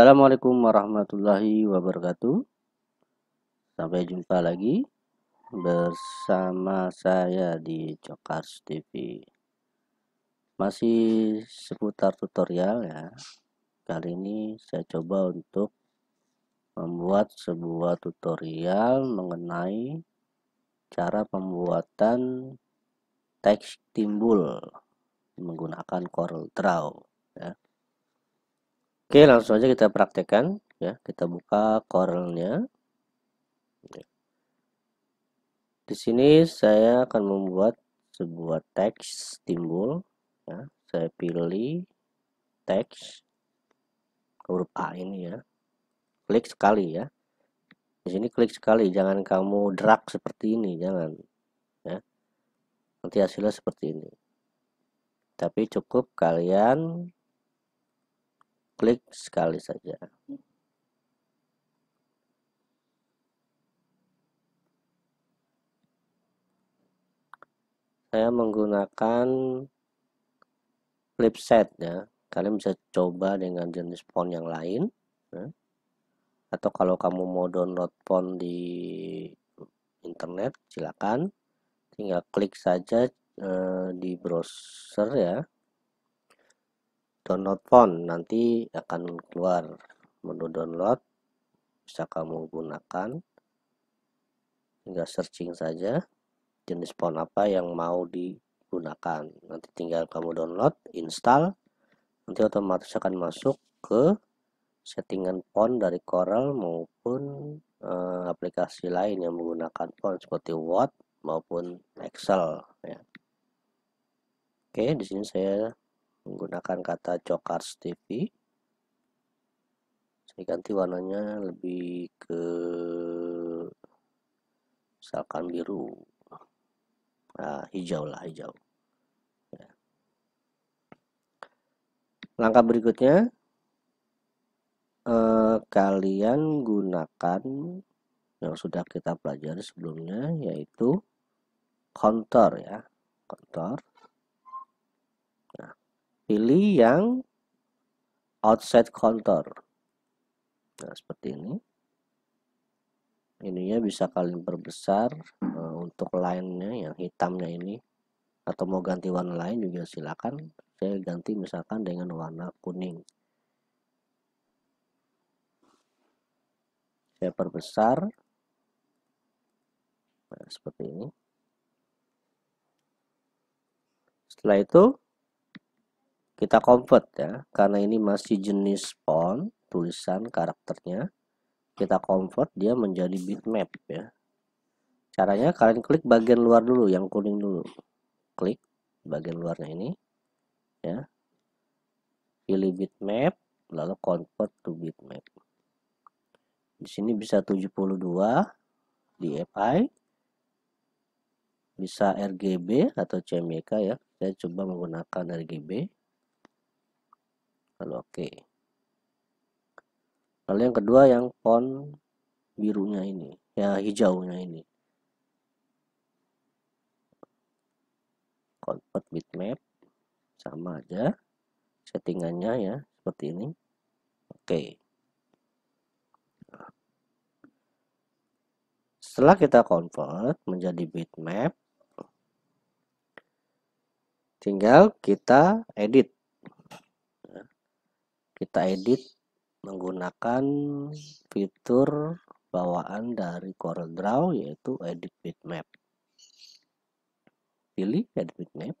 Assalamualaikum warahmatullahi wabarakatuh. Sampai jumpa lagi bersama saya di Cokars TV. Masih seputar tutorial ya. Kali ini saya coba untuk membuat sebuah tutorial mengenai cara pembuatan teks timbul menggunakan Corel Draw ya. Oke, langsung aja kita praktekkan ya. Kita buka Corelnya. Di sini saya akan membuat sebuah teks timbul ya. Saya pilih teks huruf A ini ya. Klik sekali ya. Di sini klik sekali, jangan kamu drag seperti ini, jangan ya. Nanti hasilnya seperti ini. Tapi cukup kalian klik sekali saja saya menggunakan Flipset ya kalian bisa coba dengan jenis font yang lain ya. atau kalau kamu mau download font di internet silakan tinggal klik saja eh, di browser ya download font nanti akan keluar menu download bisa kamu gunakan tinggal searching saja jenis font apa yang mau digunakan nanti tinggal kamu download install nanti otomatis akan masuk ke settingan font dari Corel maupun e, aplikasi lain yang menggunakan font seperti Word maupun Excel ya. Oke, di sini saya menggunakan kata Jokars TV saya ganti warnanya lebih ke misalkan biru nah, hijau lah hijau ya. langkah berikutnya eh, kalian gunakan yang sudah kita pelajari sebelumnya yaitu kontor ya kontor pilih yang outside counter nah seperti ini ininya bisa kalian perbesar uh, untuk lainnya yang hitamnya ini atau mau ganti warna lain juga silakan saya ganti misalkan dengan warna kuning saya perbesar nah, seperti ini setelah itu kita convert ya karena ini masih jenis font tulisan karakternya kita convert dia menjadi bitmap ya caranya kalian klik bagian luar dulu yang kuning dulu klik bagian luarnya ini ya pilih bitmap lalu convert to bitmap di sini bisa 72 di FI bisa RGB atau CMYK ya saya coba menggunakan RGB lalu oke okay. lalu yang kedua yang font birunya ini ya hijaunya ini convert bitmap sama aja settingannya ya seperti ini oke okay. setelah kita convert menjadi bitmap tinggal kita edit kita edit menggunakan fitur bawaan dari CorelDRAW yaitu edit bitmap. Pilih edit bitmap.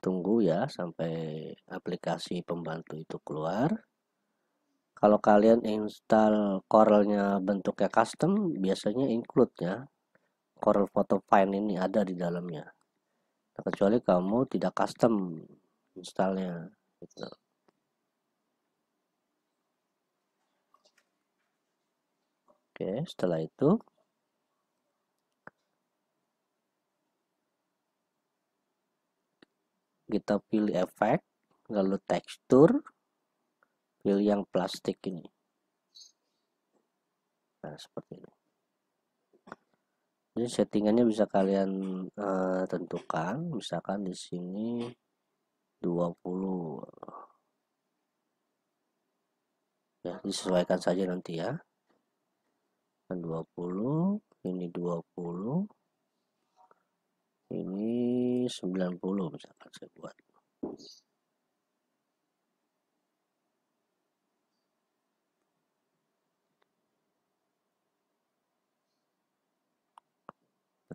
Tunggu ya sampai aplikasi pembantu itu keluar. Kalau kalian install Corelnya bentuknya custom, biasanya include ya. Corel Photo Fine ini ada di dalamnya kecuali kamu tidak custom installnya gitu. Oke, setelah itu kita pilih efek, lalu tekstur, pilih yang plastik ini. Nah, seperti ini. Jadi settingannya bisa kalian uh, tentukan, misalkan di sini 20. Ya, disesuaikan saja nanti ya. 20, nah, ini 20. Ini 90 misalkan saya buat.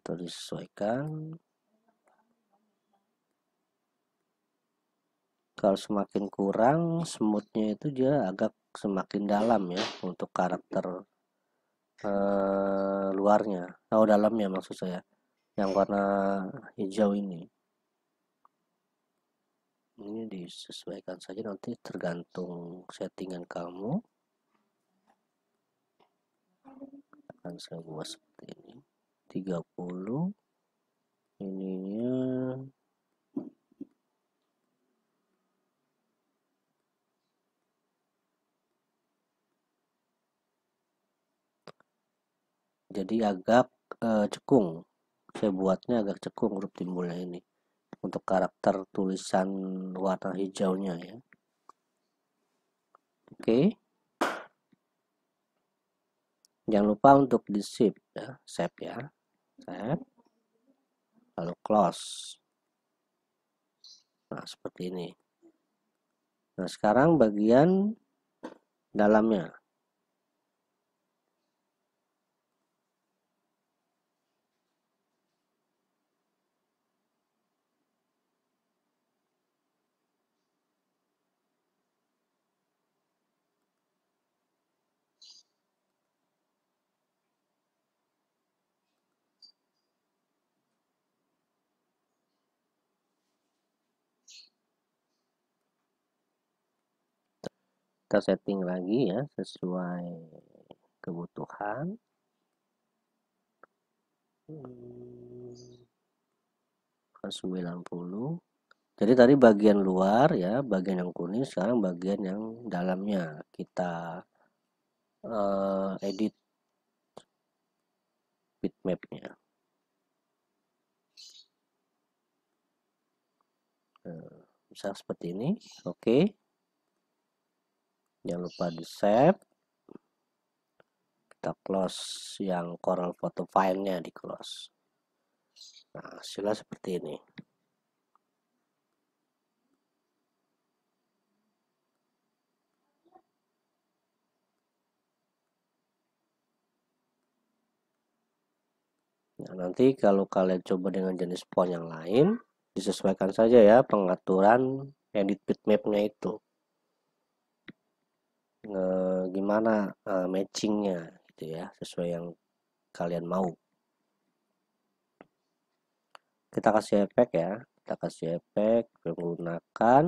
atau disesuaikan kalau semakin kurang semutnya itu dia agak semakin dalam ya untuk karakter eh, luarnya oh dalamnya maksud saya yang warna hijau ini ini disesuaikan saja nanti tergantung settingan kamu akan saya buat 30 ininya jadi agak eh, cekung saya buatnya agak cekung grup timbulnya ini untuk karakter tulisan warna hijaunya ya oke okay. jangan lupa untuk di save ya save ya tab kan? lalu close nah seperti ini nah sekarang bagian dalamnya kita setting lagi ya sesuai kebutuhan ke 90 jadi tadi bagian luar ya bagian yang kuning sekarang bagian yang dalamnya kita uh, edit bitmapnya nah, bisa seperti ini oke okay jangan lupa di save kita close yang Corel Photo filenya di close nah hasilnya seperti ini Nah, nanti kalau kalian coba dengan jenis font yang lain, disesuaikan saja ya pengaturan edit bitmapnya itu e, gimana e, matchingnya gitu ya sesuai yang kalian mau kita kasih efek ya kita kasih efek menggunakan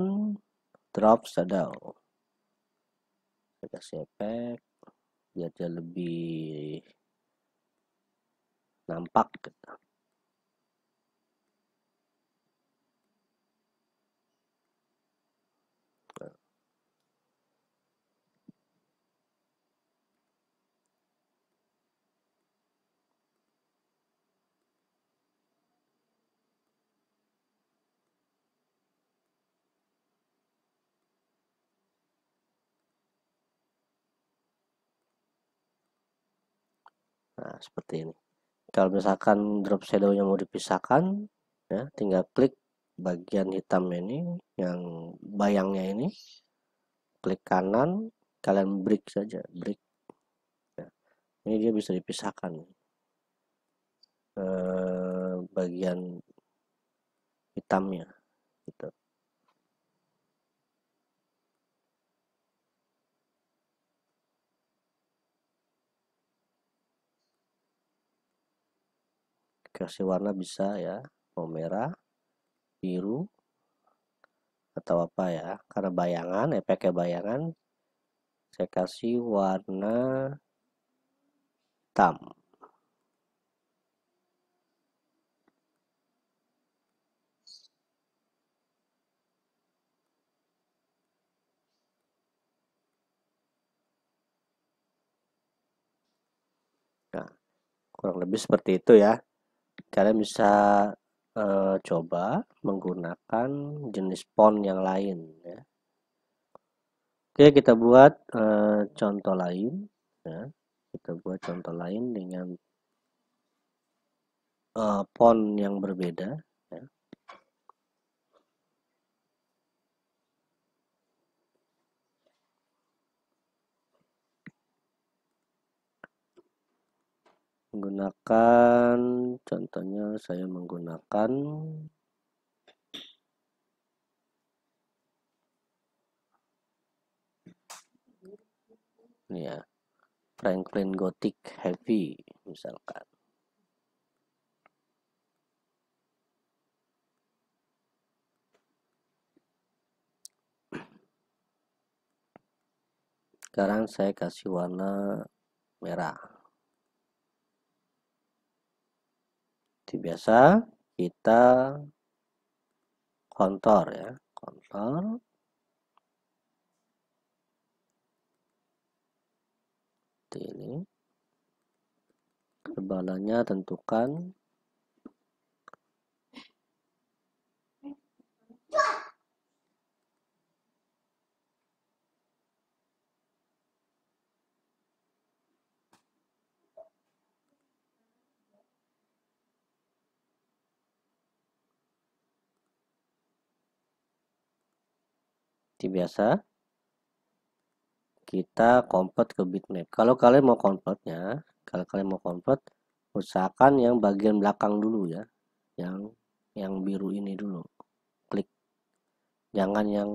drop shadow kita kasih efek biar dia lebih nampak gitu. seperti ini kalau misalkan drop shadownya mau dipisahkan ya tinggal klik bagian hitam ini yang bayangnya ini klik kanan kalian break saja break ya. ini dia bisa dipisahkan eh, bagian hitamnya kasih warna bisa ya mau merah biru atau apa ya karena bayangan efeknya bayangan saya kasih warna hitam nah, kurang lebih seperti itu ya kalian bisa uh, coba menggunakan jenis pon yang lain ya. Oke kita buat uh, contoh lain ya. kita buat contoh lain dengan uh, eh, font yang berbeda menggunakan contohnya saya menggunakan ya Franklin Gothic Heavy misalkan sekarang saya kasih warna merah seperti biasa kita kontor ya kontor seperti ini kebalannya tentukan seperti biasa kita convert ke bitmap kalau kalian mau convertnya kalau kalian mau convert usahakan yang bagian belakang dulu ya yang yang biru ini dulu klik jangan yang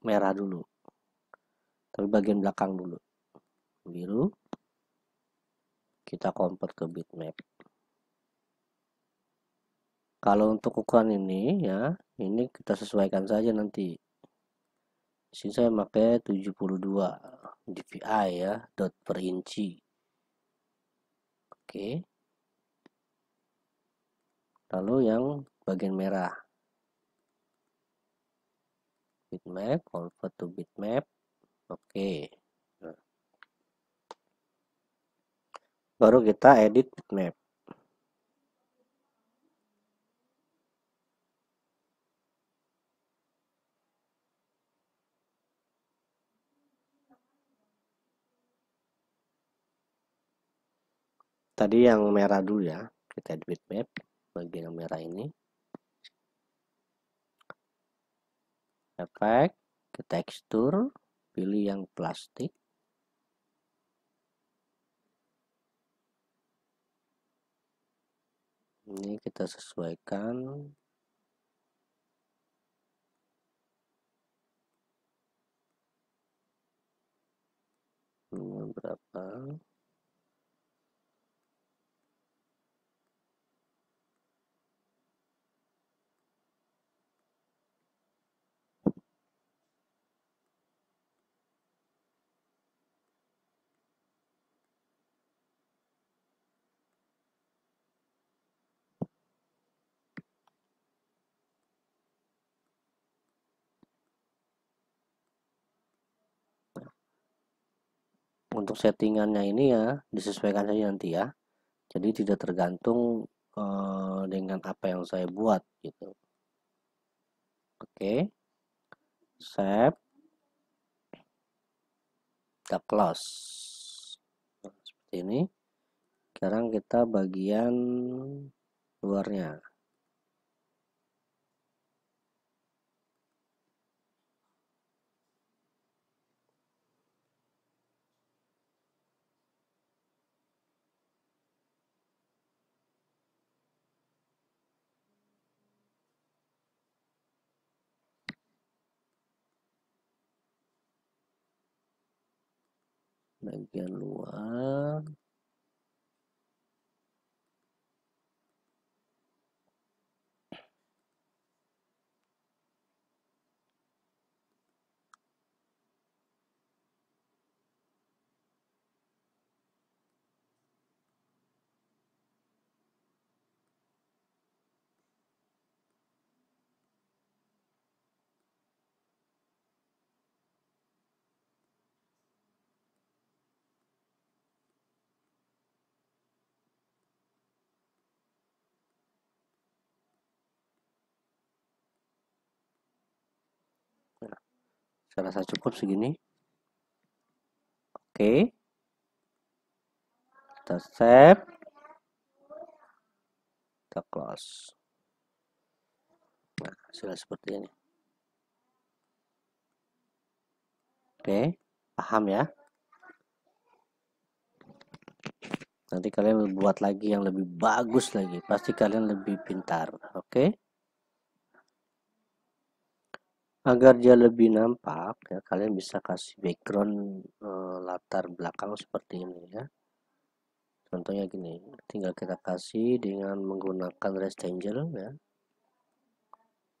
merah dulu tapi bagian belakang dulu biru kita convert ke bitmap kalau untuk ukuran ini ya ini kita sesuaikan saja nanti sini saya pakai 72 dpi ya dot per inci oke lalu yang bagian merah bitmap convert to bitmap oke nah. baru kita edit bitmap tadi yang merah dulu ya kita edit map bagian yang merah ini efek ke tekstur pilih yang plastik ini kita sesuaikan ini berapa untuk settingannya ini ya disesuaikan saja nanti ya jadi tidak tergantung uh, dengan apa yang saya buat gitu oke okay. save kita close nah, seperti ini sekarang kita bagian luarnya bagian luar saya rasa cukup segini oke kita save kita close nah sudah seperti ini oke paham ya nanti kalian buat lagi yang lebih bagus lagi pasti kalian lebih pintar oke okay? agar dia lebih nampak ya kalian bisa kasih background e, latar belakang seperti ini ya contohnya gini tinggal kita kasih dengan menggunakan rectangle ya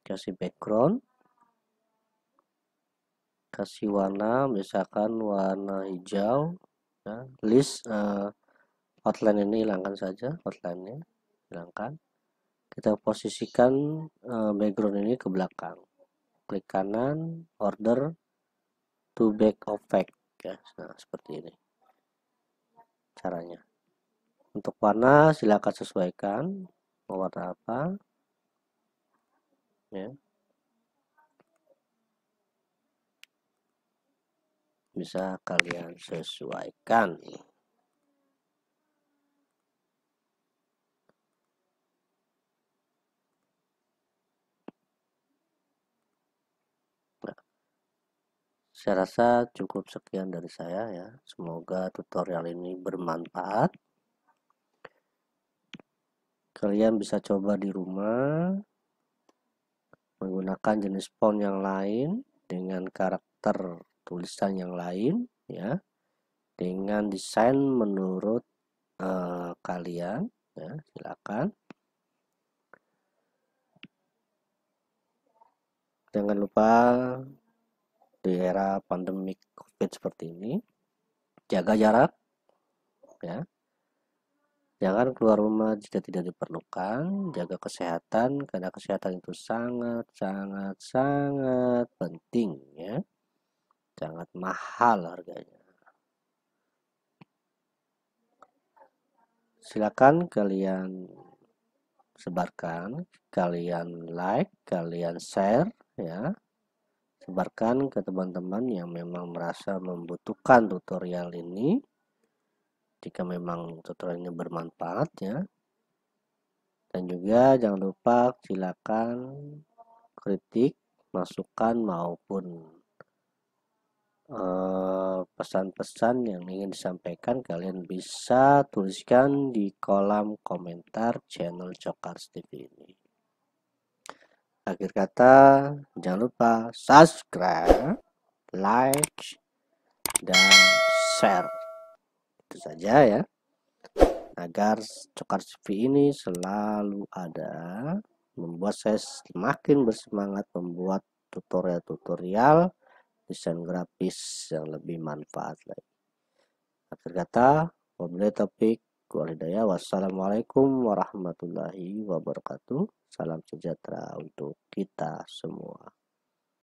kasih background kasih warna misalkan warna hijau ya. list uh, outline ini hilangkan saja outline-nya hilangkan kita posisikan eh, background ini ke belakang klik kanan order to back opaque ya nah, seperti ini caranya untuk warna silakan sesuaikan mau warna apa ya bisa kalian sesuaikan nih Saya rasa cukup sekian dari saya ya. Semoga tutorial ini bermanfaat. Kalian bisa coba di rumah menggunakan jenis font yang lain dengan karakter tulisan yang lain ya. Dengan desain menurut uh, kalian ya, silakan. Jangan lupa di era pandemi COVID seperti ini, jaga jarak, ya. Jangan keluar rumah jika tidak diperlukan, jaga kesehatan karena kesehatan itu sangat sangat sangat penting ya. Sangat mahal harganya. Silakan kalian sebarkan, kalian like, kalian share ya sebarkan ke teman-teman yang memang merasa membutuhkan tutorial ini jika memang tutorial ini bermanfaat ya dan juga jangan lupa silakan kritik masukan maupun eh, pesan-pesan uh, yang ingin disampaikan kalian bisa tuliskan di kolom komentar channel Cokars TV ini Akhir kata, jangan lupa subscribe, like, dan share. Itu saja ya. Agar cokar CV ini selalu ada, membuat saya semakin bersemangat membuat tutorial-tutorial desain grafis yang lebih manfaat lagi. Akhir kata, wabillahi topik aku Alidaya. Wassalamualaikum warahmatullahi wabarakatuh. Salam sejahtera untuk kita semua.